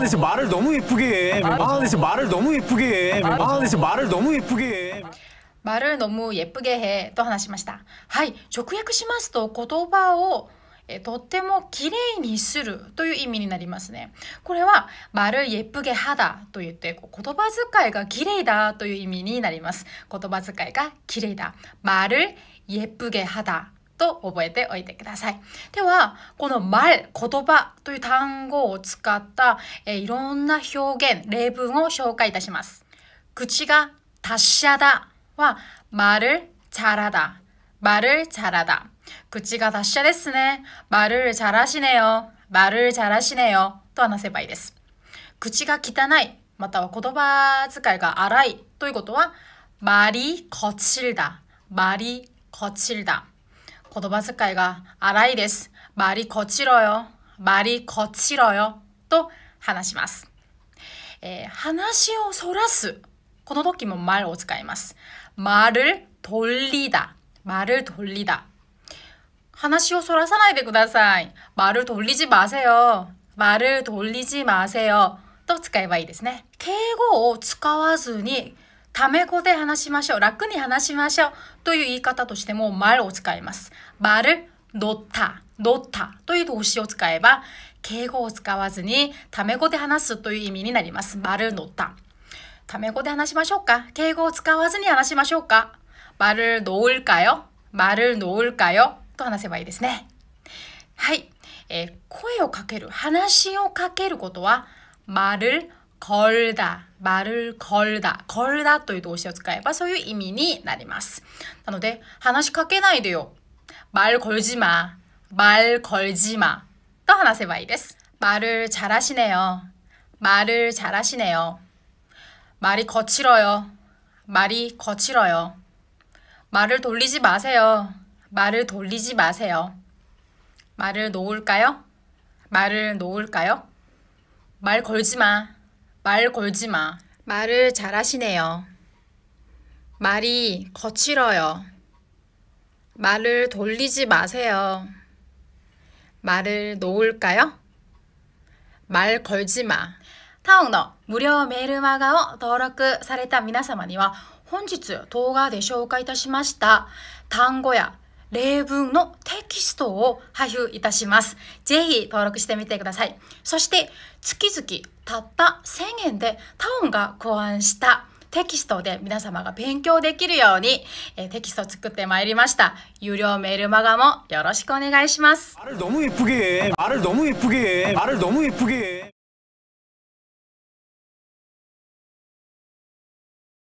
안에서말을너무예쁘게해아안에서말을너무예쁘게해아안에서말을너무예쁘게해말을너무예쁘게해と話しました。はい、直訳しますと言葉をとってもれいにするという意味になりますね。これは、まルイエプゲハダと言って、言葉遣いがれいだという意味になります。言葉遣いがれいだ。まルイエプゲハダと覚えておいてください。では、このま言葉という単語を使った、えいろんな表現、例文を紹介いたします。口が達者だは、丸、잘하 다、 丸、잘하 다。 口が達者ですね。丸、잘하시네 요。 丸、잘하시네 요。 と話せばいいです。口が汚い、または言葉遣いが荒いということは、말이거칠 다、 말이거칠 다。 言葉遣いが荒いです。まリこちろよ。まリこちろよ。と話します。えー、話をそらす。この時も丸を使います。丸、とりだ。丸、とりだ。話をそらさないでください。丸、とりじませよ。丸、とりじませよ。と使えばいいですね。敬語を使わずにため語で話しましょう。楽に話しましょう。という言い方としても、丸を使います。丸、ル、った、タ、った、という動詞を使えば、敬語を使わずに、ため語で話すという意味になります。丸、ル、った。た。めメ語で話しましょうか敬語を使わずに話しましょうか丸、ル、ドウかよ丸、ル、ドウかよと話せばいいですね。はい。えー、声をかける、話をかけることは、丸、 걸다 말을 걸다 걸다 또いう 動詞を使えば 소유 意味になりますなので話しかけないでよ말 걸지 마. 말 걸지 마. 또 하나 세바이です. 말을 잘하시네요. 말을 잘하시네요. 말이 거칠어요. 말이 거칠어요. 말을 돌리지 마세요. 말을 돌리지 마세요. 말을 놓을까요? 말을 놓을까요? 말 걸지 마. 말 걸지 마. 말을 잘하시네요. 말이 거칠어요. 말을 돌리지 마세요. 말을 놓을까요? 말 걸지 마. 타옹の 무료 메일 마가오 登録された皆様には本日動画で紹介いたしました単語や例文のテキストを配布いたします。ぜひ登録してみてください。そして、月々たった1000円でタオンが考案したテキストで皆様が勉強できるように、えテキストを作ってまいりました。有料メールマガもよろしくお願いします。